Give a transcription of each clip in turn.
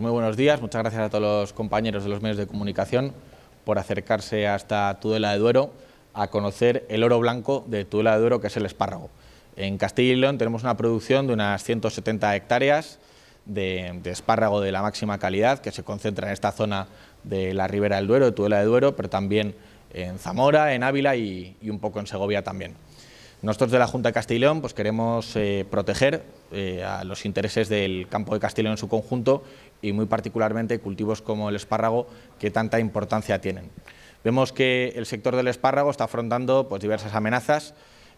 Pues muy buenos días, muchas gracias a todos los compañeros de los medios de comunicación por acercarse hasta Tudela de Duero a conocer el oro blanco de Tudela de Duero, que es el espárrago. En Castilla y León tenemos una producción de unas 170 hectáreas de, espárrago de la máxima calidad, que se concentra en esta zona de la Ribera del Duero, de Tudela de Duero, pero también en Zamora, en Ávila y, un poco en Segovia también. Nosotros de la Junta de Castilla y León pues queremos eh, proteger eh, a los intereses del campo de Castilla en su conjunto y muy particularmente cultivos como el espárrago que tanta importancia tienen. Vemos que el sector del espárrago está afrontando pues, diversas amenazas,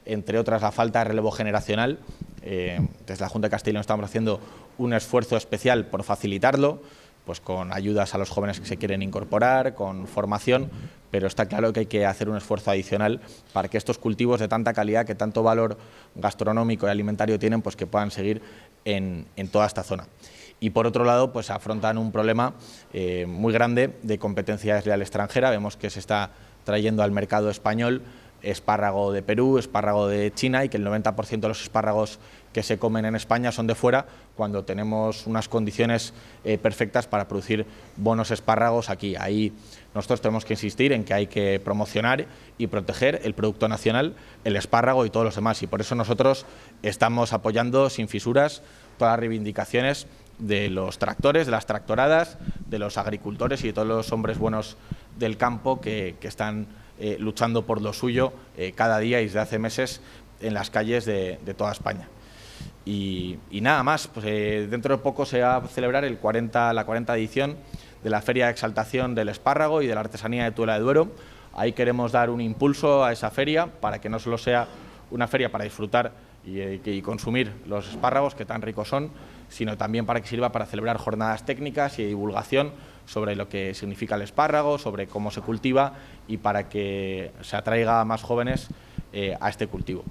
entre otras la falta de relevo generacional. Eh, desde la Junta de Castilla estamos haciendo un esfuerzo especial por facilitarlo pues con ayudas a los jóvenes que se quieren incorporar, con formación, pero está claro que hay que hacer un esfuerzo adicional para que estos cultivos de tanta calidad, que tanto valor gastronómico y alimentario tienen, pues que puedan seguir en, toda esta zona. Y por otro lado, pues afrontan un problema eh, muy grande de competencia desleal extranjera. Vemos que se está trayendo al mercado español espárrago de Perú, espárrago de China y que el 90% de los espárragos que se comen en España son de fuera cuando tenemos unas condiciones eh, perfectas para producir buenos espárragos aquí. Ahí nosotros tenemos que insistir en que hay que promocionar y proteger el producto nacional, el espárrago y todos los demás. Y por eso nosotros estamos apoyando sin fisuras todas las reivindicaciones de los tractores, de las tractoradas, de los agricultores y de todos los hombres buenos del campo que están eh, luchando por lo suyo eh, cada día y desde hace meses en las calles de, toda España. Y, nada más, pues, eh, dentro de poco se va a celebrar el 40, la 40 edición de la Feria de Exaltación del Espárrago y de la Artesanía de Tuela de Duero. Ahí queremos dar un impulso a esa feria para que no solo sea una feria para disfrutar eh, y, consumir los espárragos que tan ricos son, sino también para que sirva para celebrar jornadas técnicas y divulgación sobre lo que significa el espárrago, sobre cómo se cultiva y para que se atraiga a más jóvenes eh, a este cultivo.